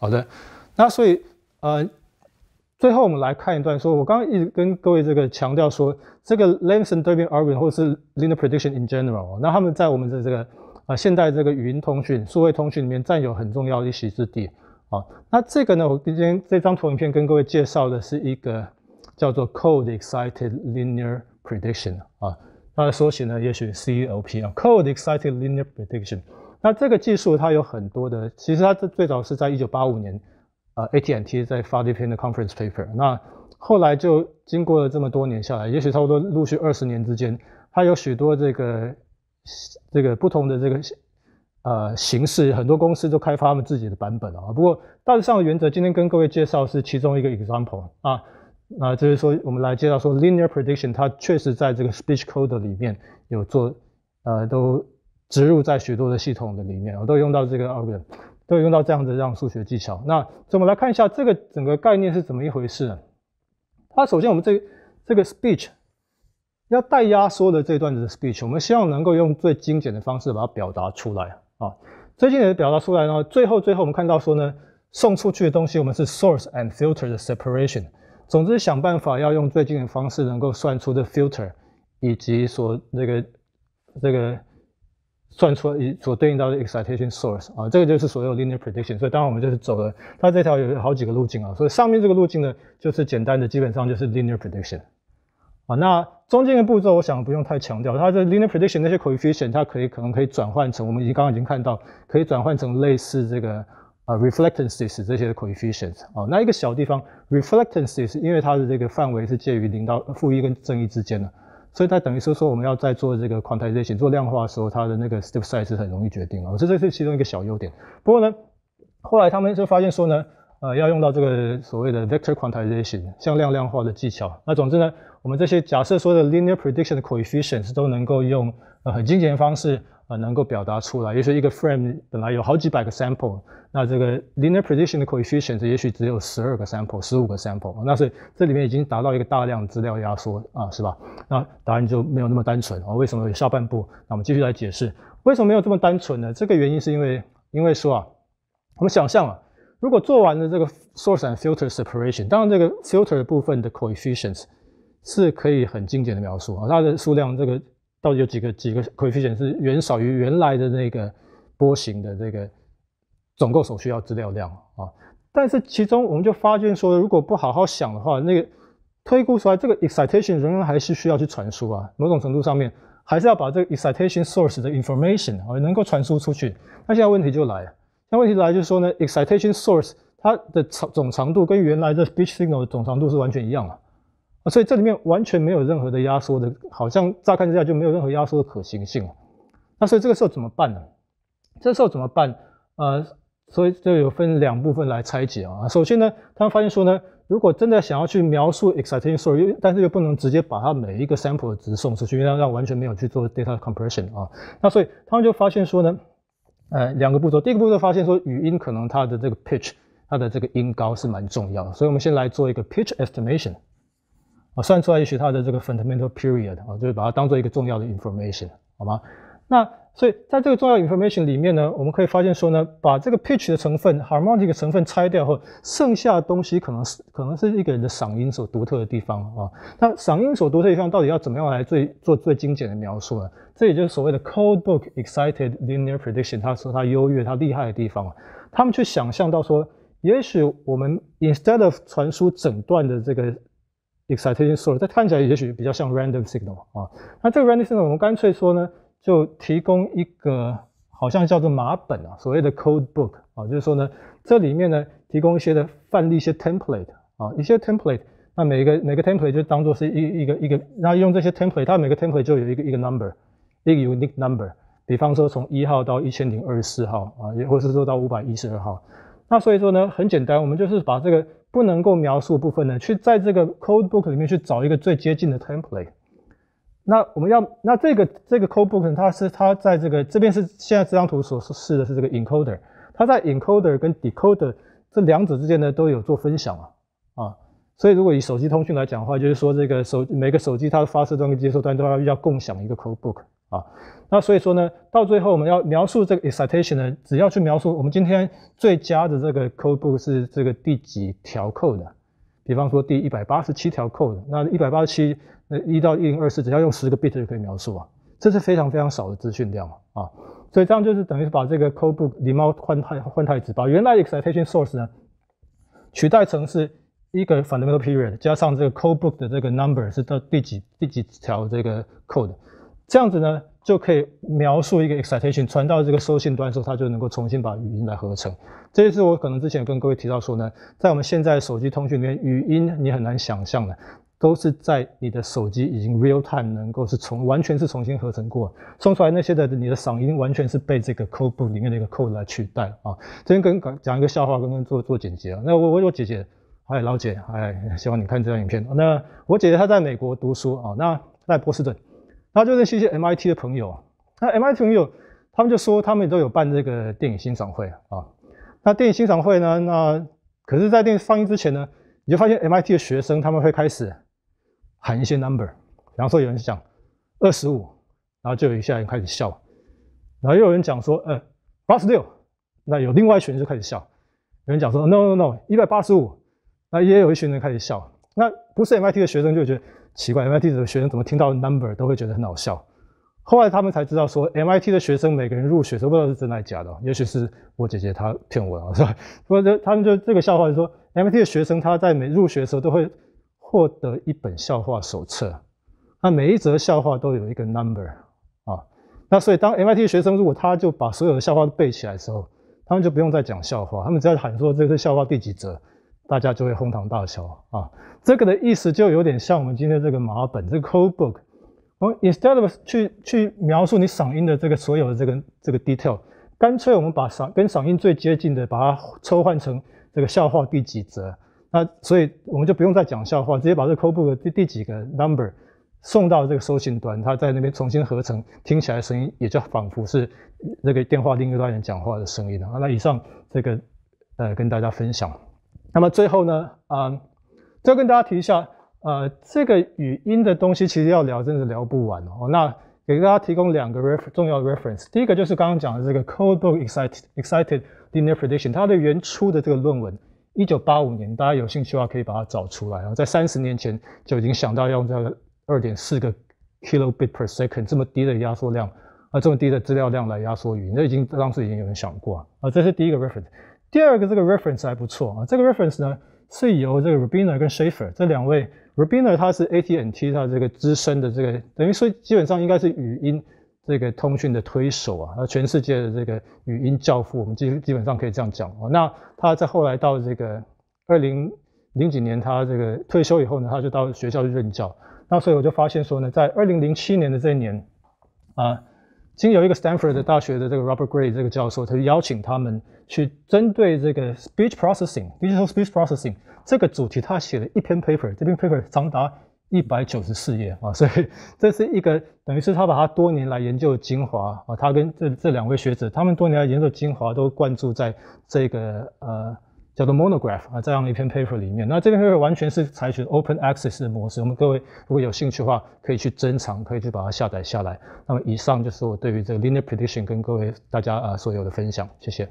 好的，那所以呃，最后我们来看一段。说我刚刚一直跟各位这个强调说，这个 Lancson-Durbin g r i t 或者是 Linear Prediction in general，那他们在我们的这个呃现代这个语音通讯、数位通讯里面占有很重要的一席之地啊。那这个呢，我今天这张图影片跟各位介绍的是一个叫做 Code Excited Linear Prediction 啊。它的缩写呢，也许 c l p 啊，Code Excited Linear Prediction，那这个技术它有很多的，其实它最最早是在一九八五年，呃，AT&T 在发这 n 的 conference paper，那后来就经过了这么多年下来，也许差不多陆续二十年之间，它有许多这个这个不同的这个呃形式，很多公司都开发他们自己的版本啊。不过大致上的原则，今天跟各位介绍是其中一个 example 啊。那就是说，我们来介绍说，linear prediction，它确实在这个 speech c o d e 里面有做，呃，都植入在许多的系统的里面，我都用到这个 algorithm，都用到这样的这样数学技巧。那，怎么我们来看一下这个整个概念是怎么一回事。它首先我们这这个 speech 要带压缩的这段子的 speech，我们希望能够用最精简的方式把它表达出来啊，最精简的表达出来呢，最后最后我们看到说呢，送出去的东西我们是 source and filter 的 separation。总之，想办法要用最近的方式，能够算出的 filter，以及所那个这个算出所对应到的 excitation source 啊，这个就是所谓 linear prediction。所以当然我们就是走了它这条有好几个路径啊。所以上面这个路径呢，就是简单的，基本上就是 linear prediction 啊。那中间的步骤，我想不用太强调。它的 linear prediction 那些 coefficient，它可以可能可以转换成，我们已经刚刚已经看到，可以转换成类似这个。啊，reflectances 这些的 coefficients 啊，那一个小地方 reflectances 因为它的这个范围是介于零到负一跟正一之间的，所以它等于是说我们要在做这个 quantization 做量化的时候，它的那个 step size 是很容易决定啊，这这是其中一个小优点。不过呢，后来他们就发现说呢，呃，要用到这个所谓的 vector quantization 向量量化的技巧。那总之呢，我们这些假设说的 linear prediction coefficients 都能够用呃很精简的方式。啊，能够表达出来，也许一个 frame 本来有好几百个 sample，那这个 linear prediction 的 coefficients 也许只有十二个 sample、十五个 sample，那是这里面已经达到一个大量资料压缩啊，是吧？那答案就没有那么单纯啊。为什么有下半部？那我们继续来解释为什么没有这么单纯呢？这个原因是因为，因为说啊，我们想象啊，如果做完了这个 source and filter separation，当然这个 filter 部分的 coefficients 是可以很精简的描述啊，它的数量这个。有几个几个 coefficient 是远少于原来的那个波形的这个总共所需要资料量啊，但是其中我们就发现说，如果不好好想的话，那个推估出来这个 excitation 仍然还是需要去传输啊，某种程度上面还是要把这个 excitation source 的 information 啊能够传输出去。那现在问题就来了，那问题来就是说呢，excitation source 它的长总长度跟原来的 speech signal 的总长度是完全一样了。所以这里面完全没有任何的压缩的，好像乍看之下就没有任何压缩的可行性。那所以这个时候怎么办呢？这时候怎么办？呃，所以就有分两部分来拆解啊。首先呢，他们发现说呢，如果真的想要去描述 exciting story，但是又不能直接把它每一个 sample 值送出去，因为那完全没有去做 data compression 啊。那所以他们就发现说呢，呃，两个步骤。第一个步骤发现说，语音可能它的这个 pitch，它的这个音高是蛮重要，所以我们先来做一个 pitch estimation。算出来，也许它的这个 fundamental period，啊，就是把它当做一个重要的 information，好吗？那所以在这个重要 information 里面呢，我们可以发现说呢，把这个 pitch 的成分、harmonic 的成分拆掉后，剩下的东西可能是可能是一个人的嗓音所独特的地方啊。那嗓音所独特地方到底要怎么样来最做最精简的描述呢？这也就是所谓的 codebook excited linear prediction，他说他优越、他厉害的地方啊。他们去想象到说，也许我们 instead of 传输整段的这个 excitation source，看起来也许比较像 random signal 啊。那这个 random signal，我们干脆说呢，就提供一个好像叫做码本啊，所谓的 code book 啊，就是说呢，这里面呢提供一些的范例，一些 template 啊，一些 template。那每一个每个 template 就当做是一一个一个，那用这些 template，它每个 template 就有一个一个 number，一个 unique number。比方说从一号到一千零二十四号啊，也或是说到五百一十二号。那所以说呢，很简单，我们就是把这个不能够描述部分呢，去在这个 code book 里面去找一个最接近的 template。那我们要，那这个这个 code book 它是它在这个这边是现在这张图所示的是这个 encoder，它在 encoder 跟 decoder 这两者之间呢都有做分享啊啊，所以如果以手机通讯来讲的话，就是说这个手每个手机它的发射端跟接收端都要共享一个 code book 啊。那所以说呢，到最后我们要描述这个 excitation 呢，只要去描述我们今天最佳的这个 code book 是这个第几条 code 的，比方说第一百八十七条 code，那一百八十七那一到一零二四，只要用十个 bit 就可以描述啊，这是非常非常少的资讯量啊，所以这样就是等于是把这个 code book 礼貌换态换态值，把原来 excitation source 呢，取代成是一个 fundamental period 加上这个 code book 的这个 number 是到第几第几条这个 code，这样子呢。就可以描述一个 excitation 传到这个收信端的时候，它就能够重新把语音来合成。这一次我可能之前跟各位提到说呢，在我们现在手机通讯里面，语音你很难想象的，都是在你的手机已经 real time 能够是重，完全是重新合成过，送出来那些的你的嗓音完全是被这个 code book 里面的一个 code 来取代啊。今天跟讲一个笑话，刚刚做做剪辑啊。那我我姐姐，哎老姐，哎希望你看这张影片。那我姐姐她在美国读书啊，那在波士顿。他就是谢谢 MIT 的朋友啊，那 MIT 朋友他们就说他们也都有办这个电影欣赏会啊，那电影欣赏会呢，那可是在电影放映之前呢，你就发现 MIT 的学生他们会开始喊一些 number，比方说有人讲二十五，然后就有一些人开始笑，然后又有人讲说呃八十六，那有另外一群人就开始笑，有人讲说 no no no 一百八十五，那也有一群人开始笑，那不是 MIT 的学生就觉得。奇怪，MIT 的学生怎么听到 number 都会觉得很好笑？后来他们才知道说，MIT 的学生每个人入学时候不知道是真还是假的，也许是我姐姐她骗我了，是 吧？不过这他们就这个笑话就说，MIT 的学生他在每入学的时候都会获得一本笑话手册，那每一则笑话都有一个 number 啊，那所以当 MIT 的学生如果他就把所有的笑话都背起来的时候，他们就不用再讲笑话，他们只要喊说这是笑话第几则。大家就会哄堂大笑啊！这个的意思就有点像我们今天这个马本这个 code book。我们 instead of 去去描述你嗓音的这个所有的这个这个 detail，干脆我们把嗓跟嗓音最接近的，把它抽换成这个笑话第几则。那所以我们就不用再讲笑话，直接把这个 code book 第第几个 number 送到这个收信端，它在那边重新合成，听起来声音也就仿佛是那个电话另一端人讲话的声音了。那以上这个呃跟大家分享。那么最后呢，啊，再跟大家提一下，呃，这个语音的东西其实要聊，真的聊不完哦。那给大家提供两个 refer 重要 reference，第一个就是刚刚讲的这个 Codebook Excited Excited d i f f a r p r a Edition，它的原初的这个论文，一九八五年，大家有兴趣的话可以把它找出来啊，在三十年前就已经想到要用这个二点四个 kilo bit per second 这么低的压缩量，啊，这么低的资料量来压缩语音，那已经当时已经有人想过啊，啊，这是第一个 reference。第二个这个 reference 还不错啊，这个 reference 呢是由这个 Rubiner 跟 Schaefer 这两位。Rubiner 他是 AT&T 他这个资深的这个，等于说基本上应该是语音这个通讯的推手啊，那全世界的这个语音教父，我们基基本上可以这样讲啊。那他在后来到这个二零零几年他这个退休以后呢，他就到学校去任教。那所以我就发现说呢，在二零零七年的这一年啊。经有一个 Stanford 的大学的这个 Robert Gray 这个教授，他邀请他们去针对这个 speech processing，digital speech processing 这个主题，他写了一篇 paper，这篇 paper 长达一百九十四页啊，所以这是一个等于是他把他多年来研究的精华啊，他跟这这两位学者他们多年来研究的精华都灌注在这个呃。叫做 monograph 啊，这样的一篇 paper 里面，那这篇 paper 完全是采取 open access 的模式。我们各位如果有兴趣的话，可以去珍藏，可以去把它下载下来。那么以上就是我对于这个 linear prediction 跟各位大家啊所有的分享，谢谢。